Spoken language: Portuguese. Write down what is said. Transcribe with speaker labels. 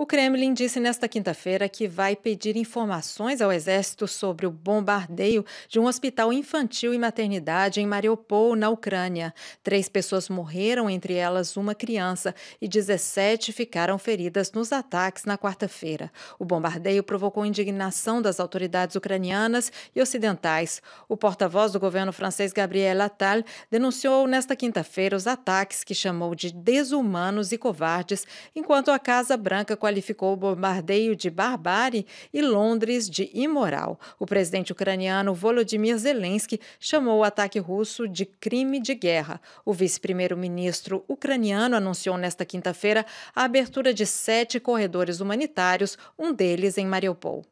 Speaker 1: O Kremlin disse nesta quinta-feira que vai pedir informações ao exército sobre o bombardeio de um hospital infantil e maternidade em Mariupol, na Ucrânia. Três pessoas morreram, entre elas uma criança, e 17 ficaram feridas nos ataques na quarta-feira. O bombardeio provocou indignação das autoridades ucranianas e ocidentais. O porta-voz do governo francês, Gabriel Attal, denunciou nesta quinta-feira os ataques que chamou de desumanos e covardes, enquanto a Casa Branca qualificou o bombardeio de barbárie e Londres de imoral. O presidente ucraniano Volodymyr Zelensky chamou o ataque russo de crime de guerra. O vice-primeiro-ministro ucraniano anunciou nesta quinta-feira a abertura de sete corredores humanitários, um deles em Mariupol.